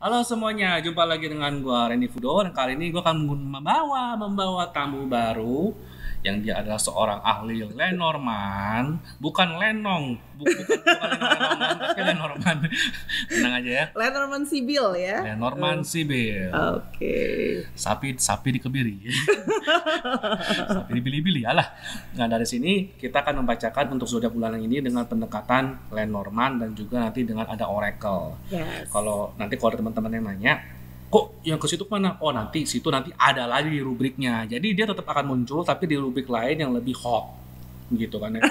Halo semuanya, jumpa lagi dengan gue Reni Fudo dan kali ini gue akan membawa membawa tamu baru yang dia adalah seorang ahli Lenorman bukan Lenong, bukan, bukan Lenorman, tapi Lenorman, Tenang aja ya. Lenorman Sibil ya. Lenorman Sibil. Oke. Okay. Sapi sapi dikebiri. sapi dibili-bili alah. Nah, dari sini kita akan membacakan untuk zodiak bulanan ini dengan pendekatan Lenorman dan juga nanti dengan ada oracle. Yes. Kalau nanti kalau teman-teman yang nanya kok yang ke situ mana? Oh nanti situ nanti ada lagi rubriknya. Jadi dia tetap akan muncul tapi di rubrik lain yang lebih hot gitu kan ya.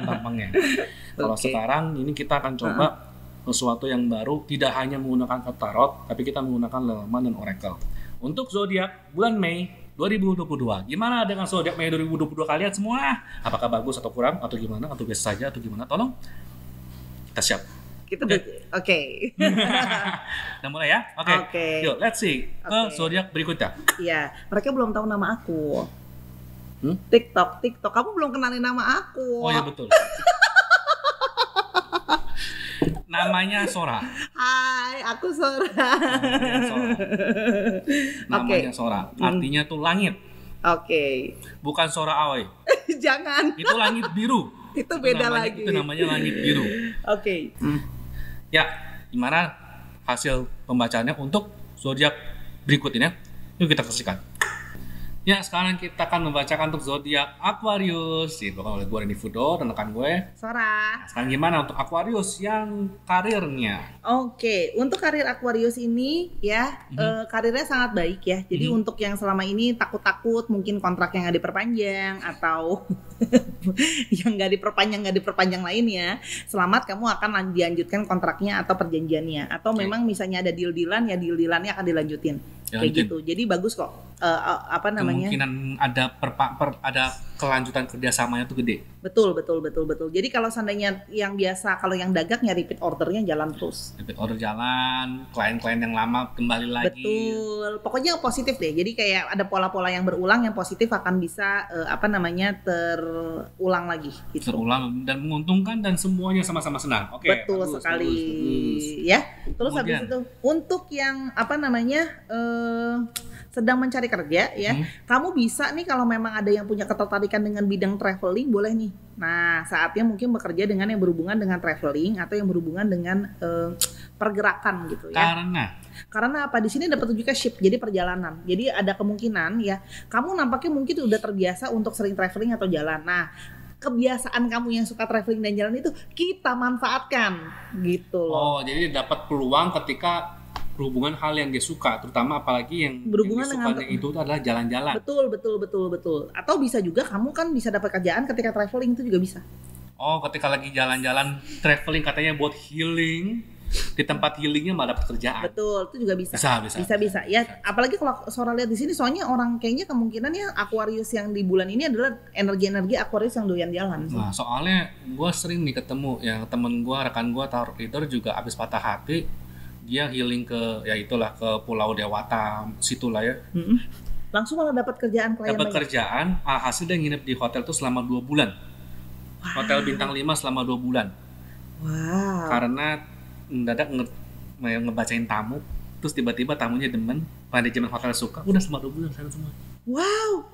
tampangnya. Kalau okay. sekarang ini kita akan hmm. coba uh-huh. sesuatu yang baru tidak hanya menggunakan tarot tapi kita menggunakan leleman dan oracle. Untuk zodiak bulan Mei 2022. Gimana dengan zodiak Mei 2022 kalian semua? Apakah bagus atau kurang atau gimana atau biasa saja atau gimana? Tolong kita siap. Kita oke. Okay. Kita mulai ya. Oke. Okay. Okay. Yuk, let's see ke okay. zodiak berikutnya. Iya, mereka belum tahu nama aku. Hmm? TikTok, TikTok. Kamu belum kenalin nama aku. Oh ya betul. Namanya Sora. Hai, aku Sora. Namanya Sora. Namanya Sora. Hmm. Artinya tuh langit. Oke. Okay. Bukan Sora Aoi. Jangan. Itu langit biru. Itu, itu beda namanya, lagi. Itu namanya langit biru. Oke. Okay. Hmm ya gimana hasil pembacaannya untuk zodiak berikut ini ya. Yuk kita saksikan. Ya, sekarang kita akan membacakan untuk zodiak Aquarius. Dibawakan oleh gue Reni Fudo dan rekan gue Sora. Nah, sekarang gimana untuk Aquarius yang karirnya? Oke, untuk karir Aquarius ini ya mm-hmm. e, karirnya sangat baik ya. Jadi mm-hmm. untuk yang selama ini takut-takut mungkin kontrak yang nggak diperpanjang atau yang nggak diperpanjang nggak diperpanjang lain ya selamat kamu akan dilanjutkan kontraknya atau perjanjiannya atau memang misalnya ada deal dealan ya deal dealannya akan dilanjutin kayak gitu. Jadi bagus kok. Uh, apa namanya? Kemungkinan ada perpa, per, ada kelanjutan kerjasamanya tuh gede. Betul, betul, betul, betul. Jadi kalau seandainya yang biasa, kalau yang dagangnya repeat ordernya jalan terus. Repeat order jalan, klien-klien yang lama kembali lagi. Betul. Pokoknya positif deh. Jadi kayak ada pola-pola yang berulang yang positif akan bisa uh, apa namanya terulang lagi. Gitu. Terulang dan menguntungkan dan semuanya sama-sama senang. Oke. Okay, betul sekali. Terus, terus. Ya Terus Kemudian. habis itu untuk yang apa namanya uh, sedang mencari kerja ya, hmm. kamu bisa nih kalau memang ada yang punya ketertarikan dengan bidang traveling boleh nih. Nah saatnya mungkin bekerja dengan yang berhubungan dengan traveling atau yang berhubungan dengan uh, pergerakan gitu ya. Karena karena apa di sini dapat juga ship jadi perjalanan. Jadi ada kemungkinan ya kamu nampaknya mungkin udah terbiasa untuk sering traveling atau jalan. Nah kebiasaan kamu yang suka traveling dan jalan itu kita manfaatkan gitu loh. Oh, jadi dapat peluang ketika berhubungan hal yang dia suka, terutama apalagi yang berhubungan yang dengan itu adalah jalan-jalan. Betul, betul, betul, betul. Atau bisa juga kamu kan bisa dapat kerjaan ketika traveling itu juga bisa. Oh, ketika lagi jalan-jalan traveling katanya buat healing di tempat healingnya malah pekerjaan. betul itu juga bisa bisa bisa bisa, bisa. bisa. ya bisa. apalagi kalau seorang lihat di sini soalnya orang kayaknya kemungkinan ya Aquarius yang di bulan ini adalah energi-energi Aquarius yang doyan jalan nah soalnya gue sering nih ketemu ya temen gue rekan gue tarot reader juga abis patah hati dia healing ke ya itulah ke Pulau Dewata situlah ya mm -hmm. langsung malah dapat kerjaan klien dapat kerjaan hasil dia nginep di hotel tuh selama dua bulan wow. hotel bintang 5 selama dua bulan Wow. Karena mendadak nge ngebacain tamu terus tiba-tiba tamunya demen pada manajemen hotel suka udah semua dua bulan sana semua wow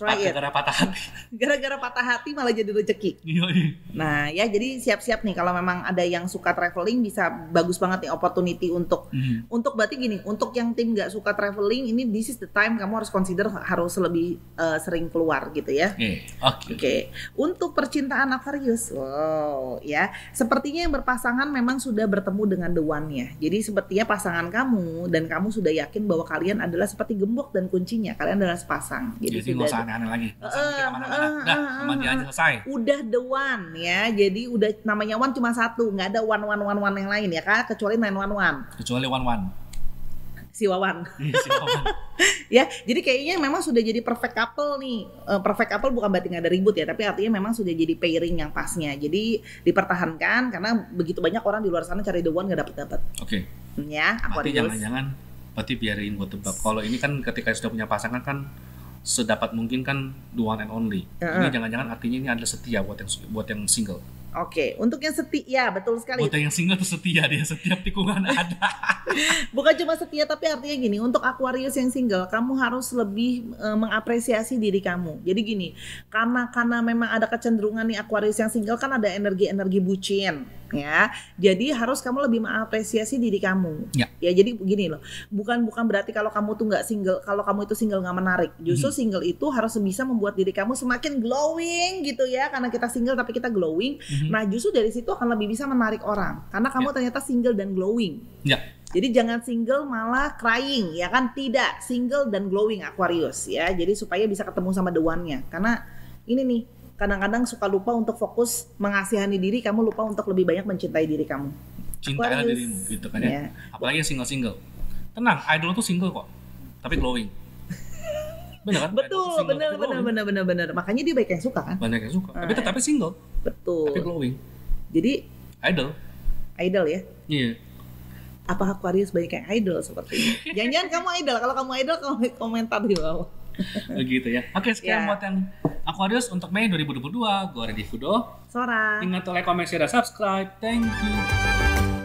try it. Gara-gara patah hati. Gara-gara patah hati malah jadi rezeki. Iya, iya. nah ya jadi siap-siap nih kalau memang ada yang suka traveling bisa bagus banget nih opportunity untuk hmm. untuk berarti gini untuk yang tim nggak suka traveling ini this is the time kamu harus consider harus lebih uh, sering keluar gitu ya. Oke. Okay. Oke. Okay. Untuk percintaan Aquarius, wow ya sepertinya yang berpasangan memang sudah bertemu dengan the one ya. Jadi sepertinya pasangan kamu dan kamu sudah yakin bahwa kalian adalah seperti gembok dan kuncinya kalian adalah sepasang. Jadi, Jadi tidak aneh-aneh lagi nggak usah uh, udah sama dia aja selesai udah the one ya jadi udah namanya one cuma satu nggak ada one one one one yang lain ya kak kecuali nine one one kecuali one one si Wawan. Iya, si Wawan. ya, jadi kayaknya memang sudah jadi perfect couple nih. Eh, perfect couple bukan berarti nggak ada ribut ya, tapi artinya memang sudah jadi pairing yang pasnya. Jadi dipertahankan karena begitu banyak orang di luar sana cari the one nggak dapet dapet Oke. Okay. Hmm, ya, aku Berarti jangan-jangan berarti biarin buat tebak. Kalau ini kan ketika sudah punya pasangan kan sedapat mungkin kan the one and only. Uh -huh. Ini jangan-jangan artinya ini adalah setia buat yang buat yang single. Oke, untuk yang setia, ya, betul sekali. Untuk yang single tuh setia dia, setiap tikungan ada. Bukan cuma setia, tapi artinya gini, untuk Aquarius yang single, kamu harus lebih e, mengapresiasi diri kamu. Jadi gini, karena karena memang ada kecenderungan nih Aquarius yang single kan ada energi-energi bucin, ya. Jadi harus kamu lebih mengapresiasi diri kamu. Ya. ya jadi begini loh, bukan bukan berarti kalau kamu tuh nggak single, kalau kamu itu single nggak menarik. Justru hmm. single itu harus bisa membuat diri kamu semakin glowing gitu ya, karena kita single tapi kita glowing. Hmm hmm Nah justru dari situ akan lebih bisa menarik orang karena kamu yeah. ternyata single dan glowing. Yeah. Jadi jangan single malah crying ya kan tidak single dan glowing Aquarius ya. Jadi supaya bisa ketemu sama the one-nya karena ini nih kadang-kadang suka lupa untuk fokus mengasihani diri kamu lupa untuk lebih banyak mencintai diri kamu. Aquarius dirimu gitu kan ya. Yeah. Apalagi yang single-single. Tenang, idol tuh single kok. Tapi glowing. Bener kan? Betul, bener, bener, bener, bener, bener, Makanya dia baik yang suka kan? Banyak yang suka. Tapi tetapi single Betul. Tapi glowing. Jadi idol. Idol ya? Iya. Yeah. Apa Aquarius banyak kayak idol seperti ini? Jangan-jangan kamu idol. Kalau kamu idol kamu komentar di bawah. Begitu oh, ya. Oke, sekian yeah. buat yang Aquarius untuk Mei 2022. Gue Redi Fudo. Sora. Ingat like, comment, share, dan subscribe. Thank you.